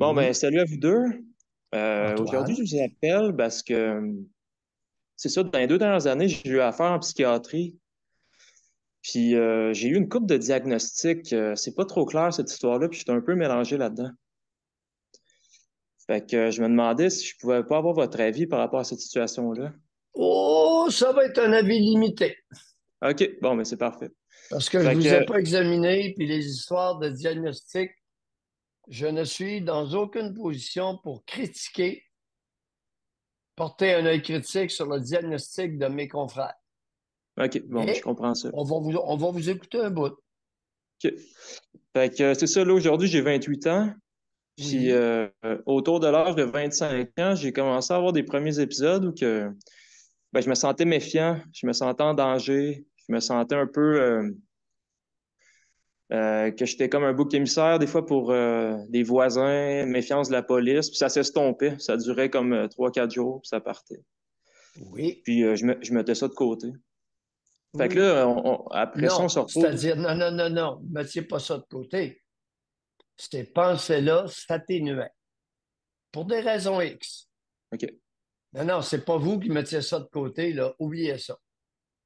Bon, ben, salut à vous deux. Euh, aujourd'hui, je vous appelle parce que hum, c'est ça, dans les deux dernières années, j'ai eu affaire en psychiatrie. Puis euh, j'ai eu une coupe de diagnostic. Euh, c'est pas trop clair cette histoire-là, puis j'étais un peu mélangé là-dedans. Fait que je me demandais si je pouvais pas avoir votre avis par rapport à cette situation-là. Oh, ça va être un avis limité. OK, bon, mais c'est parfait. Parce que je ne vous ai pas examiné, puis les histoires de diagnostic, je ne suis dans aucune position pour critiquer, porter un œil critique sur le diagnostic de mes confrères. OK, bon, je comprends ça. On va, vous, écouter un bout. OK. c'est ça, là, aujourd'hui, j'ai 28 ans. Puis euh, autour de l'âge de 25 ans, j'ai commencé à avoir des premiers épisodes où que, ben, je me sentais méfiant, je me sentais en danger, je me sentais un peu euh, euh, que j'étais comme un bouc émissaire des fois pour euh, des voisins, méfiance de la police, puis ça s'estompait. Ça durait comme euh, trois 3-4 jours, puis ça partait. Oui. Puis je, me, mettais ça de côté. Fait que là, après ça, on sortait. C'est-à-dire, non, non, non, non, mettez pas ça de côté. Ces pensées-là s'atténuaient. Pour des raisons X. OK. Non, non, c'est pas vous qui mettiez ça de côté, là. Oubliez ça.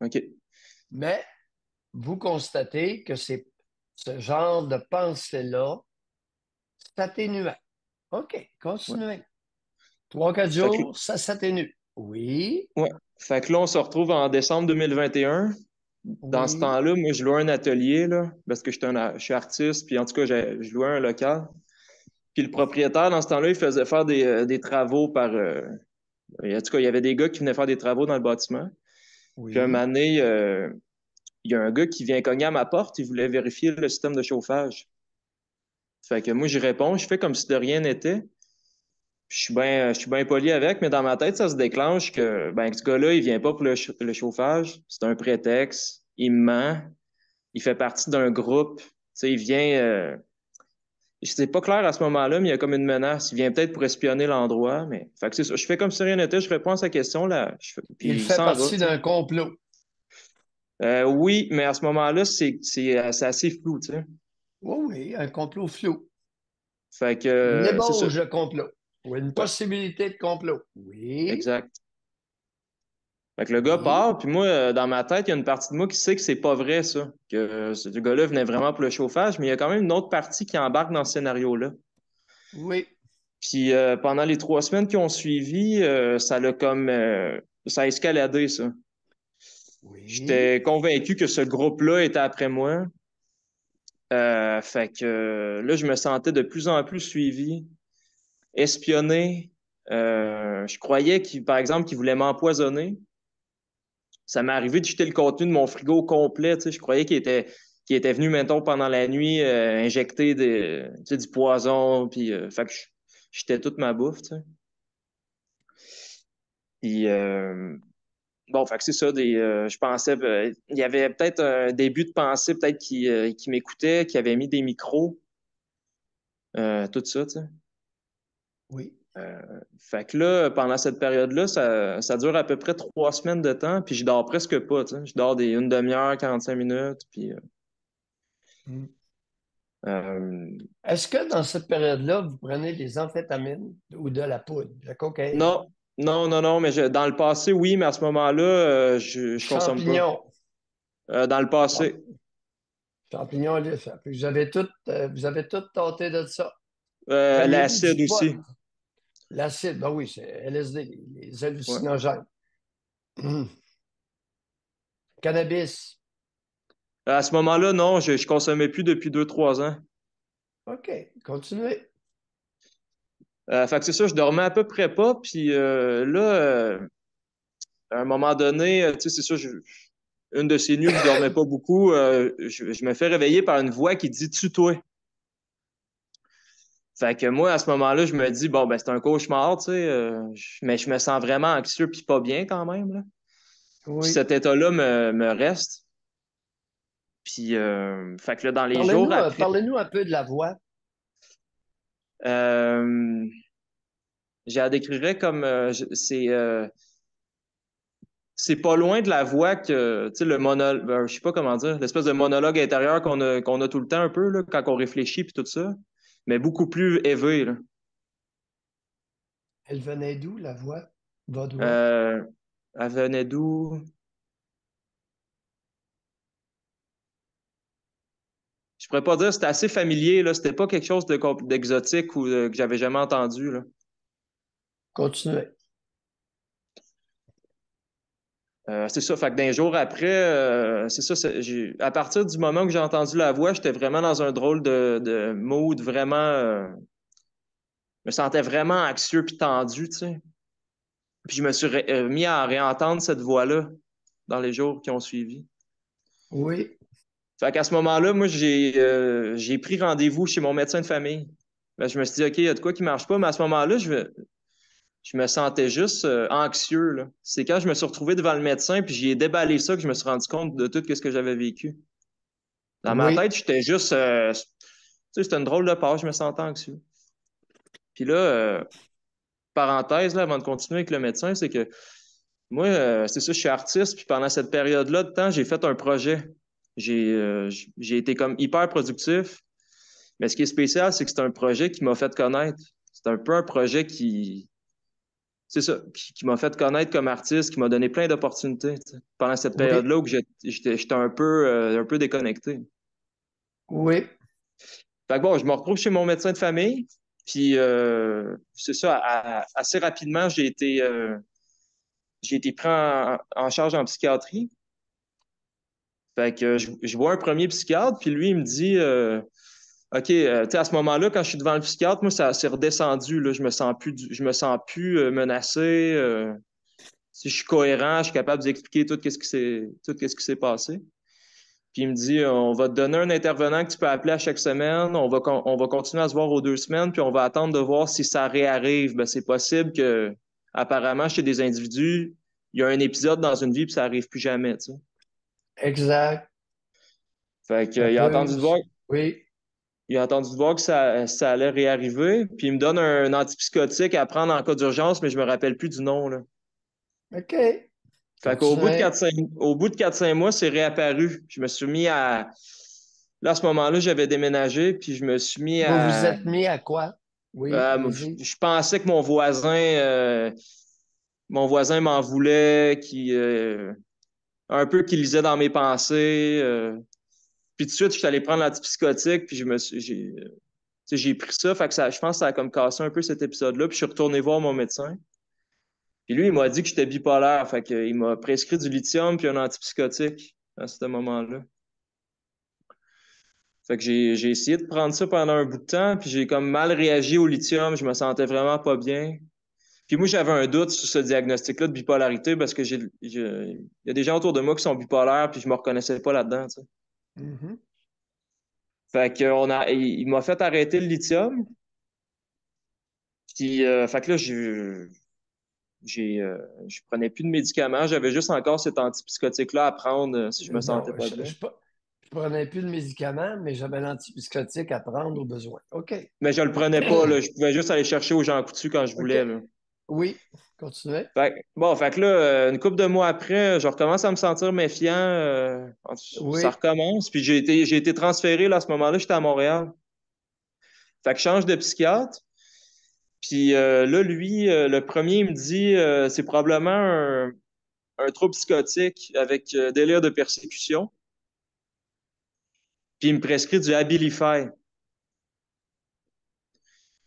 OK. Mais vous constatez que c'est ce genre de pensée-là s'atténuait. OK, continuez. Trois, quatre jours, ça s'atténue. Oui. Ouais. Fait que là, on se retrouve en décembre 2021. Dans ce temps-là, moi, je louais un atelier, là, parce que je suis, un, artiste, puis en tout cas, je, louais un local. Puis le propriétaire, dans ce temps-là, il faisait faire des, euh, travaux par. Euh, en tout cas, il y avait des gars qui venaient faire des travaux dans le bâtiment. Oui. Puis un moment euh, il y a un gars qui vient cogner à ma porte, il voulait vérifier le système de chauffage. Fait que moi, j'y réponds, je fais comme si de rien n'était. Je suis bien ben poli avec, mais dans ma tête, ça se déclenche que, ben, ce gars-là, il vient pas pour le, chauffage. C'est un prétexte. Il ment. Il fait partie d'un groupe. il vient. Euh... C'était pas clair à ce moment-là, mais il y a comme une menace. Il vient peut-être pour espionner l'endroit. Mais... Je fais comme si de rien n'était, je réponds à sa question. là. il fait partie d'un complot. Euh, oui, mais à ce moment-là, euh, c'est assez flou, tu sais. Oui, oui, un complot flou. Fait que. Une euh, ébauche de complot. Ou une possibilité de complot. Oui. Exact. Fait que le gars part, puis moi, dans ma tête, il y a une partie de moi qui sait que c'est pas vrai, ça. Que ce gars-là venait vraiment pour le chauffage, mais il y a quand même une autre partie qui embarque dans ce scénario-là. Oui. Puis pendant les trois semaines qui ont suivi, ça l'a comme. ça a escaladé, ça. J'étais convaincu que ce groupe-là était après moi. Euh, fait que euh, là, je me sentais de plus en plus suivi, espionné. Euh, je croyais, par exemple, qu'ils voulaient m'empoisonner. Ça m'est arrivé de jeter le contenu de mon frigo complet. Je croyais qu'il était, venus, était venu, mettons, pendant la nuit, injecter des, tu du poison. Puis, fait que j'étais toute ma bouffe. Tu Puis, Bon, fait que c'est ça. Des, euh, je pensais, euh, il y avait peut-être un début de pensée, peut-être qui, euh, qui m'écoutait, qui avait mis des micros, tout ça, tu sais. Oui. fait que là, pendant cette période-là, ça, dure à peu près trois semaines de temps, puis je dors presque pas, Je dors des une demi-heure, 45 minutes, puis. Mmh. Est-ce que dans cette période-là, vous prenez des amphétamines ou de la poudre, de cocaïne? Non, non, non, non, mais je, dans le passé, oui, mais à ce moment-là, euh, je, je consomme pas. Euh, dans le passé. Champignons, vous avez tout, euh, vous avez tout tenté de ça. Euh, l'acide aussi. L'acide, ben oui, c'est LSD, les hallucinogènes. Cannabis. À ce moment-là, non, je ne consommais plus depuis 2-3 ans. OK, continuez. Euh, fait que c'est ça, je dormais à peu près pas. Puis euh, là, euh, à un moment donné, tu sais, c'est ça, une de ces nuits je dormais pas beaucoup, je, me fais réveiller par une voix qui dit tue-toi. Fait que moi, à ce moment-là, je me dis, bon, ben, c'est un cauchemar, tu sais, mais je me sens vraiment anxieux puis pas bien quand même. Là. cet état-là me, reste. Puis, que là, dans les jours. Après... Parlez-nous un peu de la voix. Euh, euh, je la décrirais comme c'est euh, c'est pas loin de la voix que, tu le monologue, je sais pas comment dire, l'espèce de monologue intérieur qu'on a, qu'on a tout le temps un peu, là, quand on réfléchit puis tout ça, mais beaucoup plus éveillé Elle venait d'où, la voix? elle venait d'où? je pourrais pas dire, c'était assez familier, là. C'était pas quelque chose d'exotique ou euh, que j'avais jamais entendu, là. Continuez. Euh, c'est ça, fait que d'un jour après, euh, c'est ça, à partir du moment que j'ai entendu la voix, j'étais vraiment dans un drôle de, mood, vraiment, je me sentais vraiment anxieux puis tendu, tu sais. Puis je me suis mis à réentendre cette voix-là dans les jours qui ont suivi. Oui. Fait qu'à ce moment-là, moi, euh, j'ai pris rendez-vous chez mon médecin de famille. Ben, je me suis dit, OK, il y a de quoi qui ne marche pas, mais à ce moment-là, je, je me sentais juste euh, anxieux. C'est quand je me suis retrouvé devant le médecin, puis j'ai déballé ça, que je me suis rendu compte de tout ce que j'avais vécu. Dans ma tête, j'étais juste. Euh, tu sais, c'était une drôle de part, je me sentais anxieux. Puis là, parenthèse, là, avant de continuer avec le médecin, c'est que moi, c'est ça, je suis artiste, puis pendant cette période-là de temps, j'ai fait un projet euh, j'ai été comme hyper productif. Mais ce qui est spécial, c'est que c'est un projet qui m'a fait connaître. C'est un peu un projet qui. C'est ça, qui, m'a fait connaître comme artiste, qui m'a donné plein d'opportunités. Pendant cette période-là où j'étais un peu, euh, un peu déconnecté. Oui. bon, je me retrouve chez mon médecin de famille. Puis euh, c'est ça, assez rapidement, j'ai été, été pris en, charge en psychiatrie. Fait que je, vois un premier psychiatre, puis lui, il me dit euh, OK, euh, à ce moment-là, quand je suis devant le psychiatre, moi, ça s'est redescendu. je me sens plus, je me sens plus euh, menacé. si je suis cohérent, je suis capable d'expliquer tout quest ce qui s'est passé. Puis il me dit On va te donner un intervenant que tu peux appeler à chaque semaine. On va, on va continuer à se voir aux deux semaines, puis on va attendre de voir si ça réarrive. Ben, c'est possible que, apparemment, chez des individus, il y a un épisode dans une vie, puis ça n'arrive plus jamais. Exact. Fait que, il a entendu de voir. Oui. Il a que ça, ça, allait réarriver. Puis il me donne un, antipsychotique à prendre en cas d'urgence, mais je ne me rappelle plus du nom. Là. OK. Fait qu'au bout, de 4-5 mois, c'est réapparu. Je me suis mis à. Là, à ce moment-là, j'avais déménagé, puis je me suis mis à. Vous vous êtes mis à quoi? Oui. Euh, je, pensais que mon voisin. Euh, mon voisin m'en voulait, qui. Euh, un peu qui lisait dans mes pensées. Euh. puis tout de suite, je suis allé prendre l'antipsychotique, puis je me suis, j'ai, euh, pris ça, que ça, je pense que ça a comme cassé un peu cet épisode-là, puis je suis retourné voir mon médecin. Puis lui, il m'a dit que j'étais bipolaire, fait qu'il m'a prescrit du lithium puis un antipsychotique à ce moment-là. Fait j'ai, essayé de prendre ça pendant un bout de temps, puis j'ai comme mal réagi au lithium, je me sentais vraiment pas bien. Puis moi, j'avais un doute sur ce diagnostic-là de bipolarité parce que j'ai, il y a des gens autour de moi qui sont bipolaires, puis je ne me reconnaissais pas là-dedans. Mm-hmm. Fait qu'il a, il, m'a fait arrêter le lithium. Puis, euh, fait que là, je, j'ai, euh, prenais plus de médicaments. J'avais juste encore cet antipsychotique-là à prendre euh, si je me sentais pas bien. Je, prenais plus de médicaments, mais j'avais l'antipsychotique à prendre au besoin. OK. Mais je le prenais pas. Là. Je pouvais juste aller chercher aux gens coutus quand je voulais. là. Oui, continuez. bon, fait que là, euh, une couple de mois après, je recommence à me sentir méfiant. Euh, ça recommence. Puis j'ai été, j'ai été transféré là, à ce moment-là, j'étais à Montréal. Fait que je change de psychiatre. Puis euh, là, lui, le premier, il me dit c'est probablement un, un, trouble psychotique avec délire de persécution. Puis il me prescrit du Abilify.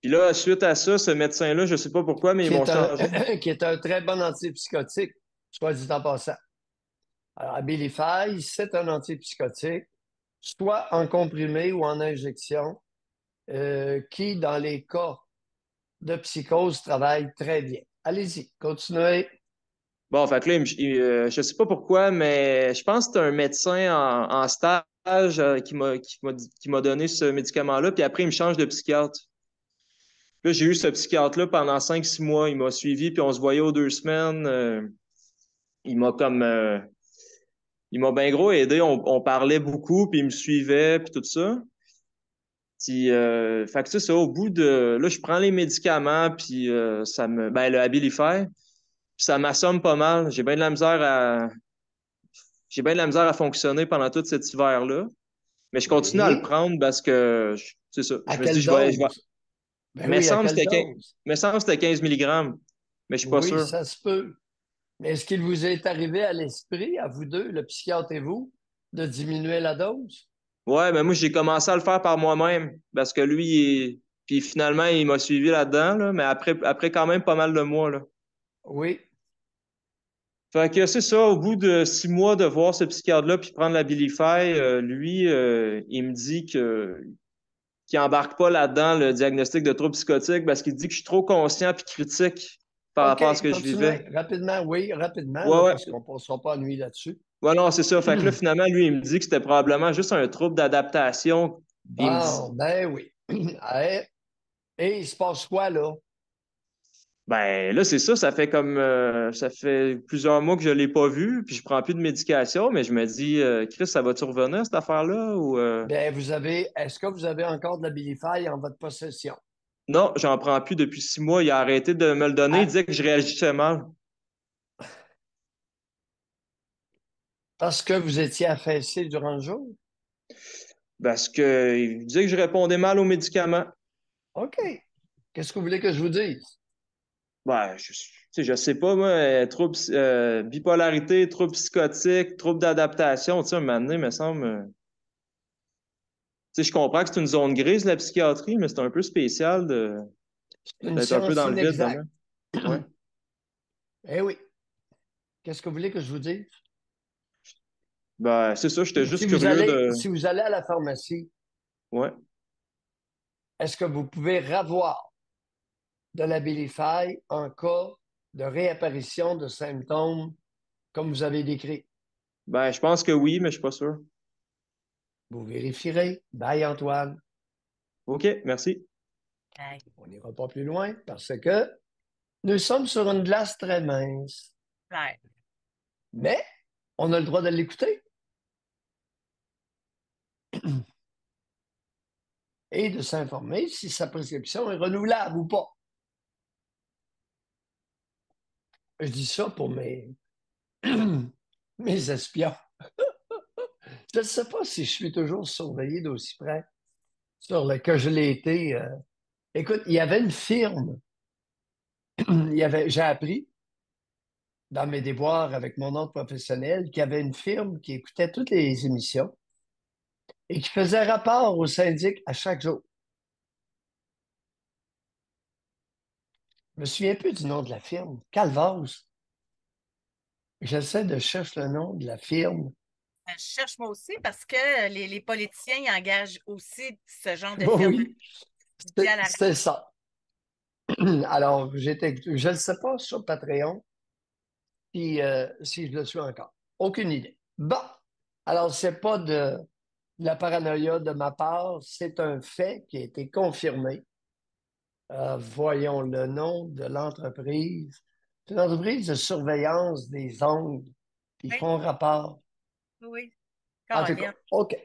Puis là, suite à ça, ce médecin-là, je ne sais pas pourquoi, mais il m'a changé. qui est un très bon antipsychotique, soit dit en passant. Alors, Abilify, c'est un antipsychotique, soit en comprimé ou en injection, euh, qui, dans les cas de psychose, travaille très bien. Allez-y, continuez. Bon, fait que là, euh, je ne sais pas pourquoi, mais je pense que c'est un médecin en, stage euh, qui m'a donné ce médicament-là, puis après, il me change de psychiatre. Là, j'ai eu ce psychiatre-là pendant 5-6 mois. Il m'a suivi, puis on se voyait aux deux semaines. Euh, il m'a comme. Euh, il m'a bien gros aidé. On, parlait beaucoup, puis il me suivait, puis tout ça. Puis, euh, fait que ça, au bout de. Là, je prends les médicaments, puis ça me. Ben, le Abilify, puis ça m'assomme pas mal. J'ai bien de la misère à. J'ai bien de la misère à fonctionner pendant tout cet hiver-là. Mais je continue à le prendre parce que. C'est ça. je je ben mais me semble que c'était 15 mg, mais je suis pas oui, sûr. Ça se peut. Mais est-ce qu'il vous est arrivé à l'esprit, à vous deux, le psychiatre et vous, de diminuer la dose? Oui, mais ben moi, j'ai commencé à le faire par moi-même parce que lui, puis finalement, il m'a suivi là-dedans, mais après, après quand même pas mal de mois. Là. Oui. Fait que c'est ça, au bout de six mois de voir ce psychiatre-là puis prendre la Bilify, euh, lui, euh, il me dit que qui embarque pas là-dedans le diagnostic de trouble psychotique parce qu'il dit que je suis trop conscient puis critique par rapport à ce que je vivais. Rapidement, oui, rapidement, parce qu'on ne passera pas ennuyé là-dessus. Oui, non, c'est ça. Fait que là, hmm. finalement, lui, il me dit que c'était probablement juste un trouble d'adaptation. Ah, ben oui. et il se passe quoi, là? Ben là, c'est ça, ça fait comme euh, ça fait plusieurs mois que je ne l'ai pas vu, puis je prends plus de médication, mais je me dis, euh, Chris, ça va-tu revenir cette affaire-là? Ou, euh? ben, vous avez est-ce que vous avez encore de la Bilify en votre possession? Non, j'en prends plus depuis six mois. Il a arrêté de me le donner, ah. il disait que je réagissais mal. Parce que vous étiez affaissé durant le jour? Parce qu'il disait que je répondais mal aux médicaments. OK. Qu'est-ce que vous voulez que je vous dise? Ben, je, sais, je sais pas, moi, euh, trouble, euh, bipolarité, trouble psychotique, trouble d'adaptation, tu sais, un moment donné, il me semble. Euh, tu je comprends que c'est une zone grise, la psychiatrie, mais c'est un peu spécial de. un peu dans le vide. Eh oui. Qu'est-ce que vous voulez que je vous dise? Ben, c'est ça, j'étais juste si curieux Si vous allez à la pharmacie, ouais. est-ce que vous pouvez revoir de la bilifaille en cas de réapparition de symptômes comme vous avez décrit? Ben, je pense que oui, mais je suis pas sûr. Vous vérifierez. Bye, Antoine. OK, merci. On n'ira pas plus loin parce que nous sommes sur une glace très mince. Mais on a le droit de l'écouter. Et de s'informer si sa prescription est renouvelable ou pas. Je dis ça pour mes, mes espions. je ne sais pas si je suis toujours surveillé d'aussi près sur le que je l'ai été. Euh. Écoute, il y avait une firme. j'ai appris dans mes déboires avec mon autre professionnel qu'il y avait une firme qui écoutait toutes les émissions et qui faisait rapport au syndic à chaque jour. Je me souviens plus du nom de la firme. Calvaz. J'essaie de chercher le nom de la firme. Ben, je cherche moi aussi parce que les, politiciens engagent aussi ce genre de firme. Oui, c'est ça. Alors, j'étais, je ne sais pas sur Patreon puis, euh, si je le suis encore. Aucune idée. Bon, alors, ce n'est pas de la paranoïa de ma part, c'est un fait qui a été confirmé euh, voyons le nom de l'entreprise. C'est une entreprise de surveillance des ongles. Ils font rapport. Oui. en OK.